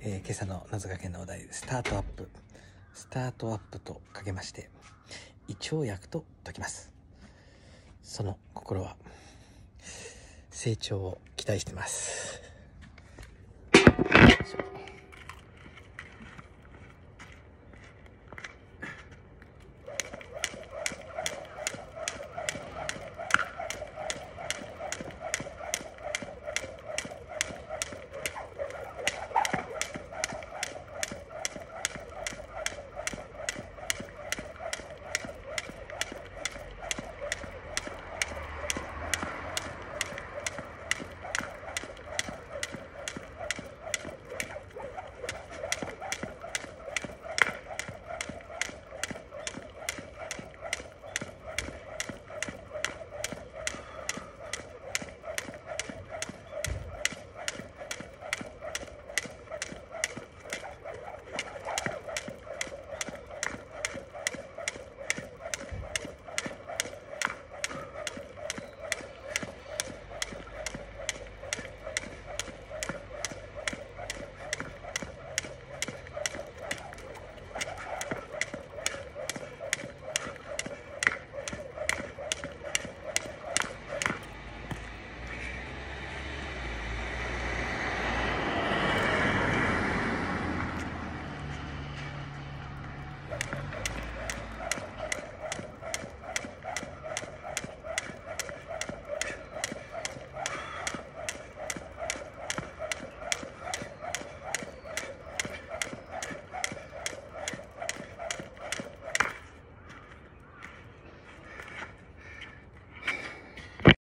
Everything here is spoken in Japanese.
えー、今朝の謎かけのお題スタートアップ。スタートアップとかけまして、胃腸薬と解きます。その心は、成長を期待してます。